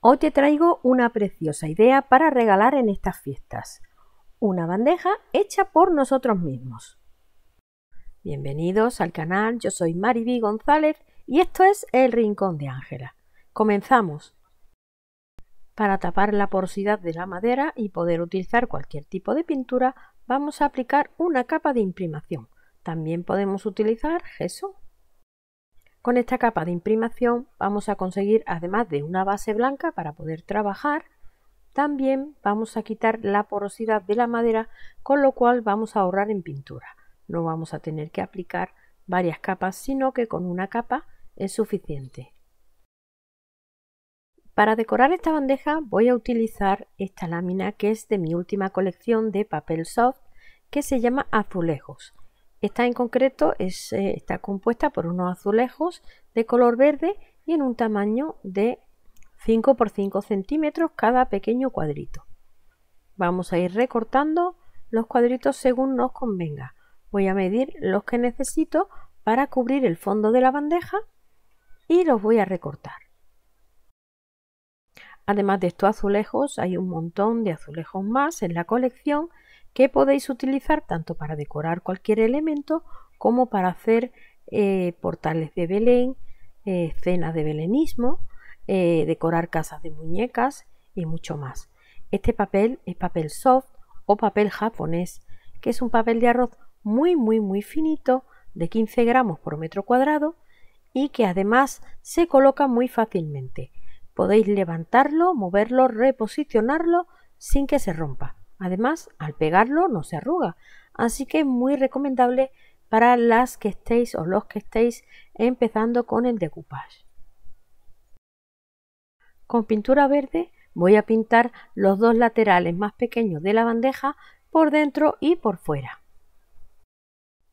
Hoy te traigo una preciosa idea para regalar en estas fiestas. Una bandeja hecha por nosotros mismos. Bienvenidos al canal, yo soy Mariby González y esto es El Rincón de Ángela. Comenzamos. Para tapar la porosidad de la madera y poder utilizar cualquier tipo de pintura, vamos a aplicar una capa de imprimación. También podemos utilizar gesso. Con esta capa de imprimación vamos a conseguir, además de una base blanca para poder trabajar, también vamos a quitar la porosidad de la madera, con lo cual vamos a ahorrar en pintura. No vamos a tener que aplicar varias capas, sino que con una capa es suficiente. Para decorar esta bandeja voy a utilizar esta lámina que es de mi última colección de papel soft que se llama azulejos. Esta en concreto eh, está compuesta por unos azulejos de color verde y en un tamaño de 5 por 5 centímetros cada pequeño cuadrito. Vamos a ir recortando los cuadritos según nos convenga. Voy a medir los que necesito para cubrir el fondo de la bandeja y los voy a recortar. Además de estos azulejos, hay un montón de azulejos más en la colección que podéis utilizar tanto para decorar cualquier elemento como para hacer eh, portales de Belén, escenas eh, de belenismo, eh, decorar casas de muñecas y mucho más. Este papel es papel soft o papel japonés, que es un papel de arroz muy muy muy finito de 15 gramos por metro cuadrado y que además se coloca muy fácilmente. Podéis levantarlo, moverlo, reposicionarlo sin que se rompa. Además, al pegarlo no se arruga, así que es muy recomendable para las que estéis o los que estéis empezando con el decoupage. Con pintura verde voy a pintar los dos laterales más pequeños de la bandeja por dentro y por fuera.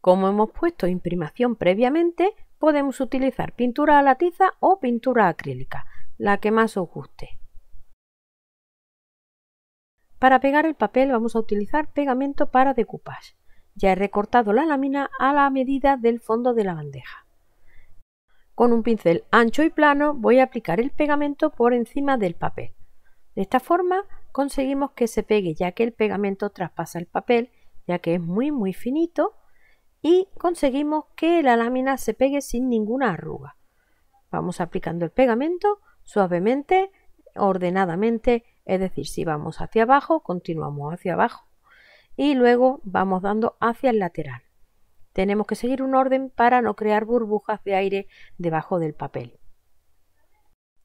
Como hemos puesto imprimación previamente, podemos utilizar pintura a la tiza o pintura acrílica, la que más os guste. Para pegar el papel vamos a utilizar pegamento para decoupage. Ya he recortado la lámina a la medida del fondo de la bandeja. Con un pincel ancho y plano voy a aplicar el pegamento por encima del papel. De esta forma conseguimos que se pegue ya que el pegamento traspasa el papel ya que es muy muy finito y conseguimos que la lámina se pegue sin ninguna arruga. Vamos aplicando el pegamento suavemente, ordenadamente es decir, si vamos hacia abajo, continuamos hacia abajo y luego vamos dando hacia el lateral. Tenemos que seguir un orden para no crear burbujas de aire debajo del papel.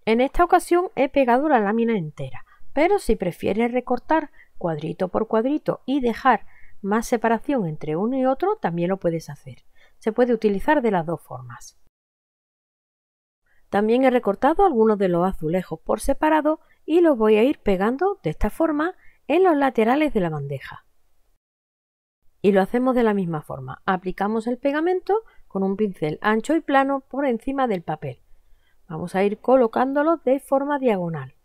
En esta ocasión he pegado la lámina entera, pero si prefieres recortar cuadrito por cuadrito y dejar más separación entre uno y otro, también lo puedes hacer. Se puede utilizar de las dos formas. También he recortado algunos de los azulejos por separado y los voy a ir pegando de esta forma en los laterales de la bandeja. Y lo hacemos de la misma forma. Aplicamos el pegamento con un pincel ancho y plano por encima del papel. Vamos a ir colocándolo de forma diagonal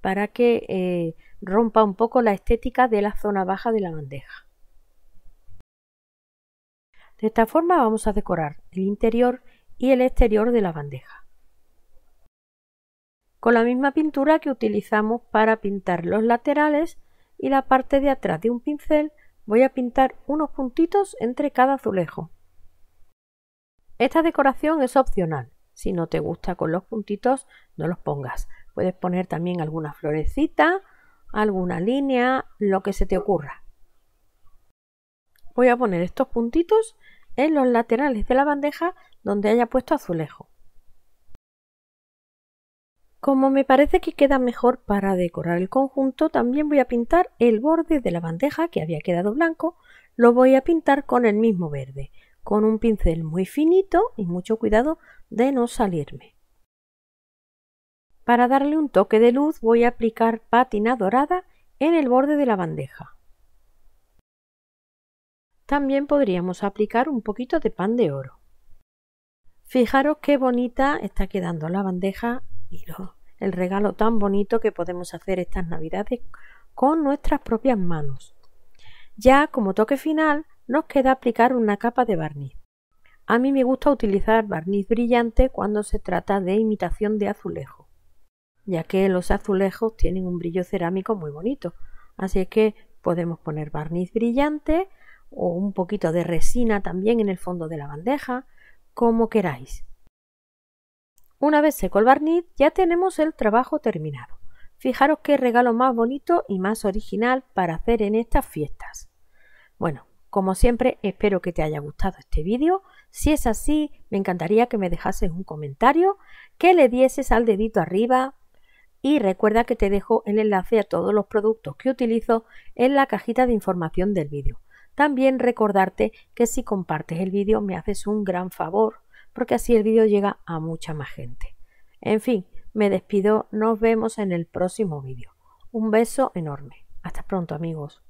para que eh, rompa un poco la estética de la zona baja de la bandeja. De esta forma vamos a decorar el interior y el exterior de la bandeja con la misma pintura que utilizamos para pintar los laterales y la parte de atrás de un pincel voy a pintar unos puntitos entre cada azulejo. Esta decoración es opcional. Si no te gusta con los puntitos, no los pongas. Puedes poner también alguna florecita, alguna línea, lo que se te ocurra. Voy a poner estos puntitos en los laterales de la bandeja donde haya puesto azulejo. Como me parece que queda mejor para decorar el conjunto, también voy a pintar el borde de la bandeja que había quedado blanco, lo voy a pintar con el mismo verde, con un pincel muy finito y mucho cuidado de no salirme. Para darle un toque de luz voy a aplicar pátina dorada en el borde de la bandeja. También podríamos aplicar un poquito de pan de oro. Fijaros qué bonita está quedando la bandeja el regalo tan bonito que podemos hacer estas navidades con nuestras propias manos. Ya como toque final nos queda aplicar una capa de barniz. A mí me gusta utilizar barniz brillante cuando se trata de imitación de azulejo, ya que los azulejos tienen un brillo cerámico muy bonito. Así que podemos poner barniz brillante o un poquito de resina también en el fondo de la bandeja, como queráis. Una vez seco el barniz ya tenemos el trabajo terminado. Fijaros qué regalo más bonito y más original para hacer en estas fiestas. Bueno, como siempre espero que te haya gustado este vídeo. Si es así, me encantaría que me dejases un comentario, que le dieses al dedito arriba y recuerda que te dejo el enlace a todos los productos que utilizo en la cajita de información del vídeo. También recordarte que si compartes el vídeo me haces un gran favor porque así el vídeo llega a mucha más gente. En fin, me despido, nos vemos en el próximo vídeo. Un beso enorme. Hasta pronto amigos.